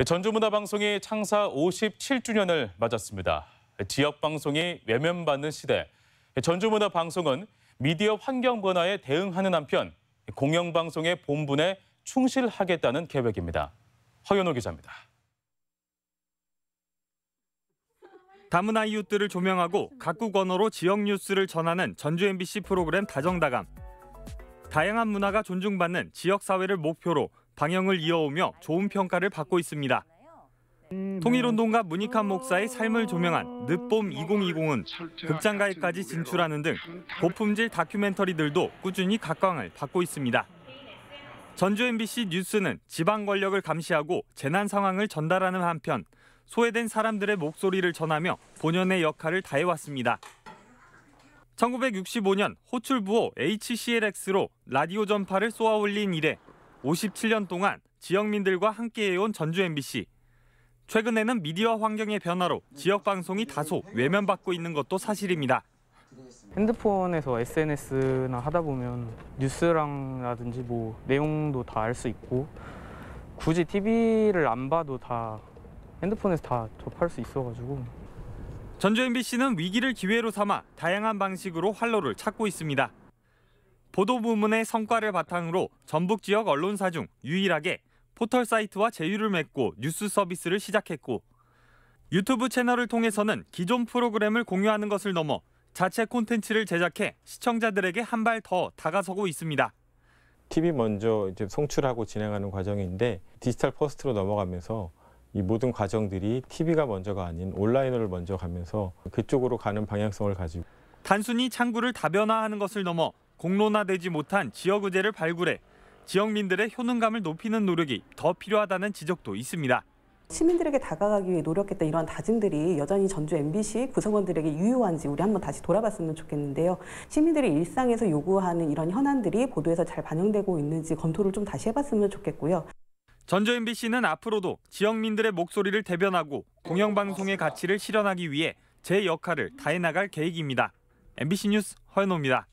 네, 전주문화방송이 창사 57주년을 맞았습니다. 네, 지역방송이 외면받는 시대, 네, 전주문화방송은 미디어 환경 변화에 대응하는 한편 공영방송의 본분에 충실하겠다는 계획입니다. 허연호 기자입니다. 다문화 이웃들을 조명하고 각국 언어로 지역 뉴스를 전하는 전주 MBC 프로그램 다정다감. 다양한 문화가 존중받는 지역 사회를 목표로 방영을 이어오며 좋은 평가를 받고 있습니다. 통일운동가 문익환 목사의 삶을 조명한 늦봄 2020은 극장가에까지 진출하는 등 고품질 다큐멘터리들도 꾸준히 각광을 받고 있습니다. 전주 MBC 뉴스는 지방 권력을 감시하고 재난 상황을 전달하는 한편 소외된 사람들의 목소리를 전하며 본연의 역할을 다해왔습니다. 1965년 호출부호 HCLX로 라디오 전파를 쏘아올린 이래 57년 동안 지역민들과 함께해온 전주 MBC. 최근에는 미디어 환경의 변화로 지역 방송이 다소 외면받고 있는 것도 사실입니다. 핸드폰에서 SNS나 하다 보면 뉴스랑라든지 뭐 내용도 다 알 수 있고 굳이 TV를 안 봐도 다 핸드폰에서 다 접할 수 있어가지고 전주 MBC는 위기를 기회로 삼아 다양한 방식으로 활로를 찾고 있습니다. 보도 부문의 성과를 바탕으로 전북 지역 언론사 중 유일하게 포털 사이트와 제휴를 맺고 뉴스 서비스를 시작했고 유튜브 채널을 통해서는 기존 프로그램을 공유하는 것을 넘어 자체 콘텐츠를 제작해 시청자들에게 한 발 더 다가서고 있습니다. TV 먼저 이제 송출하고 진행하는 과정인데 디지털 퍼스트로 넘어가면서 이 모든 과정들이 TV가 먼저가 아닌 온라인으로 먼저 가면서 그쪽으로 가는 방향성을 가지고 단순히 창구를 다변화하는 것을 넘어 공론화되지 못한 지역의제를 발굴해 지역민들의 효능감을 높이는 노력이 더 필요하다는 지적도 있습니다. 시민들에게 다가가기 위해 노력했던 이런 다짐들이 여전히 전주 MBC 구성원들에게 유효한지 우리 한번 다시 돌아봤으면 좋겠는데요. 시민들이 일상에서 요구하는 이런 현안들이 보도에서 잘 반영되고 있는지 검토를 좀 다시 해봤으면 좋겠고요. 전주 MBC는 앞으로도 지역민들의 목소리를 대변하고 공영방송의 가치를 실현하기 위해 제 역할을 다해나갈 계획입니다. MBC 뉴스 허연호입니다.